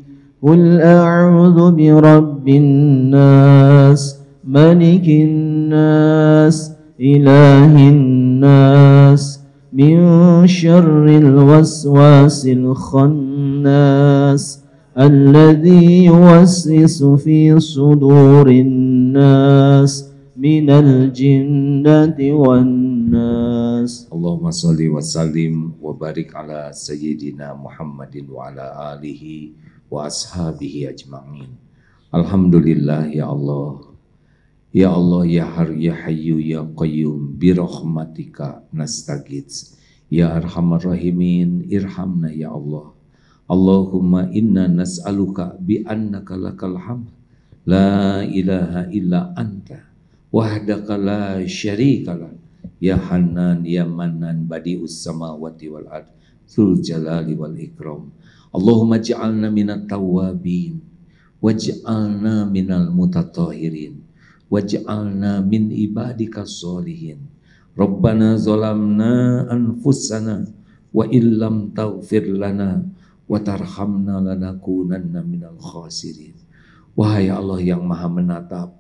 قل أعوذ برب الناس ملك الناس إله الناس من شر الوسواس الخناس الذي يوسوس في صدور الناس من الجنة والناس اللهم صل وسلم وبارك على سيدنا محمد وعلى آله وأصحابه أجمعين الحمد لله يا الله يا الله يا حر يا حي يا قيوم برحمتك نستغيث يا أرحم الراحمين ارحمنا يا الله Allahumma inna nas'aluka bi annaka lakal hamd la ilaha illa anta wahdaka la syarika lak ya Hanan ya Manan badius samawati wal ard dzul jalali wal ikram Allahumma ja'alna minat tawabin waj'alna minal mutatahirin waj'alna min ibadika Robbana Rabbana zalamna anfusana wa illam taghfir lana watarhamna lanakunanna minal khasirin. Wahai Allah yang maha menatap,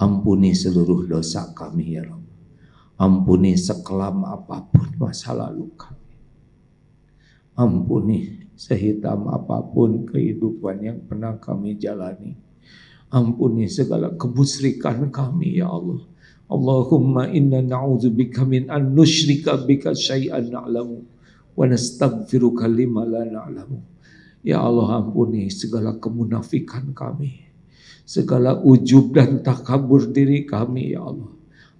ampuni seluruh dosa kami ya Rabb. Ampuni sekelam apapun masa lalu kami. Ampuni sehitam apapun kehidupan yang pernah kami jalani. Ampuni segala kebusrikan kami ya Allah. Allahumma inna na'udzubika min an nusyrika bika syai'an na'lamu wa nastaghfiruka lima la na'lamu. Ya Allah ampuni segala kemunafikan kami. Segala ujub dan takabur diri kami ya Allah.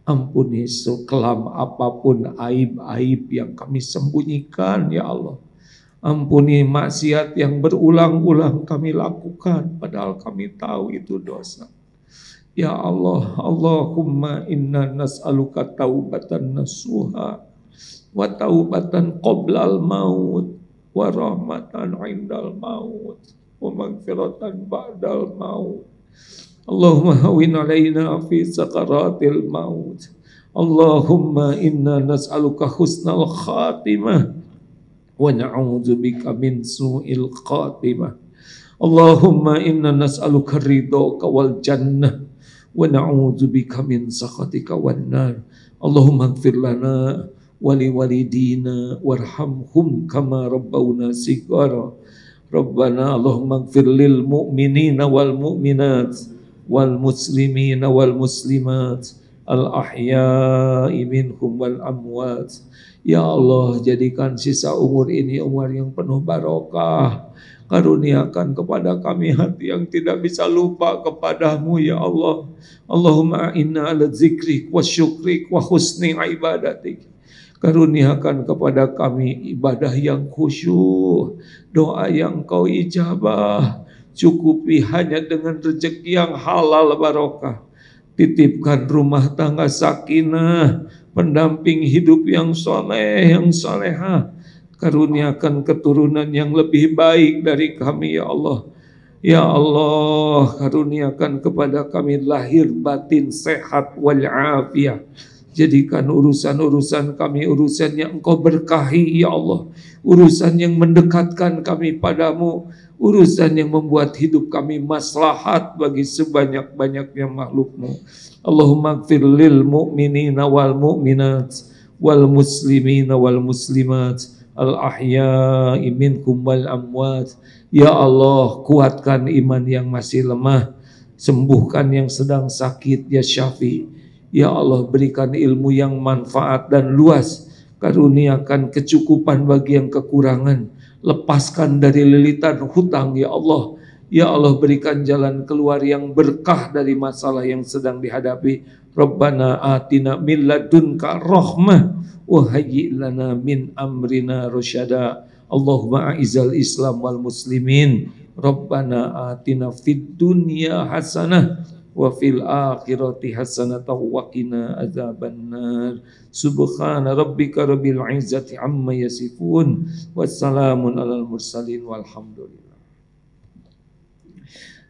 Ampuni sekelam apapun aib-aib yang kami sembunyikan ya Allah. Ampuni maksiat yang berulang-ulang kami lakukan padahal kami tahu itu dosa. Ya Allah, Allahumma inna nas'aluka taubatan nasuha wa taubatan qoblal maut wa rahmatan indal maut wa magfiratan ba'dal maut Allahumma hawin alaina fi sakaratil maut Allahumma inna nas'aluka husnal khatimah wa na'udzu bika min su'il khatimah Allahumma inna nas'aluka ridhoka wal jannah wa na'udzu bika min sakhatika wan nar Allahumma ighfir lana Wali kama ولوالدينا وارحمهم كما ربونا صغارا ربنا اللهم اغفر للمؤمنين muslimat al والمسلمات الأحياء wal amwat Ya Allah jadikan sisa umur ini umur yang penuh barokah Karuniakan kepada kami hati yang tidak bisa lupa kepadamu ya Allah Allahumma inna ala zikrik wa syukrik wa husni ibadatik Karuniakan kepada kami ibadah yang khusyuk, doa yang kau ijabah, cukupi hanya dengan rezeki yang halal barokah. Titipkan rumah tangga sakinah, pendamping hidup yang soleh, yang soleha. Karuniakan keturunan yang lebih baik dari kami ya Allah. Ya Allah, karuniakan kepada kami lahir batin sehat wal Jadikan urusan-urusan kami urusan yang engkau berkahi ya Allah. Urusan yang mendekatkan kami padamu. Urusan yang membuat hidup kami maslahat bagi sebanyak-banyaknya makhlukmu. Allahumma gfir lil mu'minina wal mu'minat wal muslimina wal muslimat al ahya'i minkum wal amwat. Ya Allah kuatkan iman yang masih lemah. Sembuhkan yang sedang sakit ya Syafi'i Ya Allah berikan ilmu yang manfaat dan luas Karuniakan kecukupan bagi yang kekurangan Lepaskan dari lilitan hutang ya Allah Ya Allah berikan jalan keluar yang berkah dari masalah yang sedang dihadapi Rabbana atina min ladunka rahmah Wahai lana min amrina rusyada Allahumma aizal islam wal muslimin Rabbana atina fid dunya hasanah wa fil akhirati hasanatan wa qina azabannar subhana rabbika rabbil izzati amma yasifun wassalamun alal mursalin walhamdulillah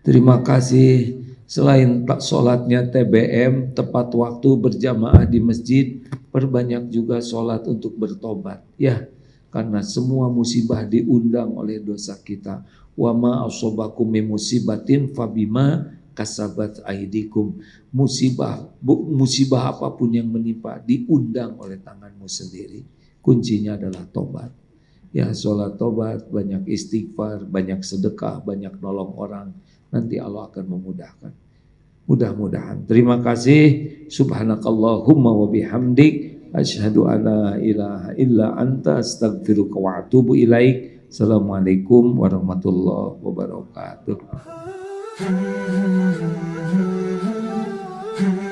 terima kasih selain tak sholatnya TBM tepat waktu berjamaah di masjid perbanyak juga sholat untuk bertobat ya karena semua musibah diundang oleh dosa kita wa ma asobakum musibatin fabima kasabat aidikum musibah bu, musibah apapun yang menimpa diundang oleh tanganmu sendiri kuncinya adalah tobat ya sholat tobat banyak istighfar banyak sedekah banyak nolong orang nanti Allah akan memudahkan mudah-mudahan terima kasih subhanakallahumma wa bihamdik asyhadu la ilaha illa anta astaghfiruka wa atubu ilaik assalamualaikum warahmatullahi wabarakatuh Mm-hmm. [LAUGHS]